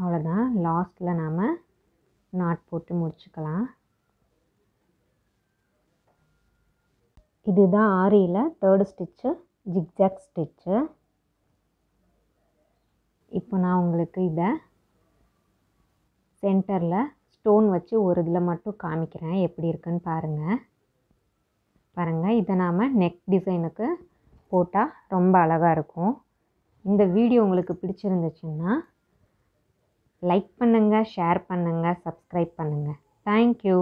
அவ்வளோதான் லாஸ்ட்டில் நாம் நாட் போட்டு முடிச்சுக்கலாம் இதுதான் ஆரியில் தேர்டு ஸ்டிச்சு ஜிக்ஜாக் ஸ்டிச்சு இப்போ நான் உங்களுக்கு இதை சென்டரில் ஸ்டோன் வச்சு ஒரு இதில் மட்டும் காமிக்கிறேன் எப்படி இருக்குன்னு பாருங்கள் பாருங்கள் இதை நாம் நெக் டிசைனுக்கு போட்டால் ரொம்ப அழகாக இருக்கும் இந்த வீடியோ உங்களுக்கு பிடிச்சிருந்துச்சுன்னா லைக் பண்ணுங்கள் ஷேர் பண்ணுங்கள் சப்ஸ்கிரைப் பண்ணுங்கள் தேங்க்யூ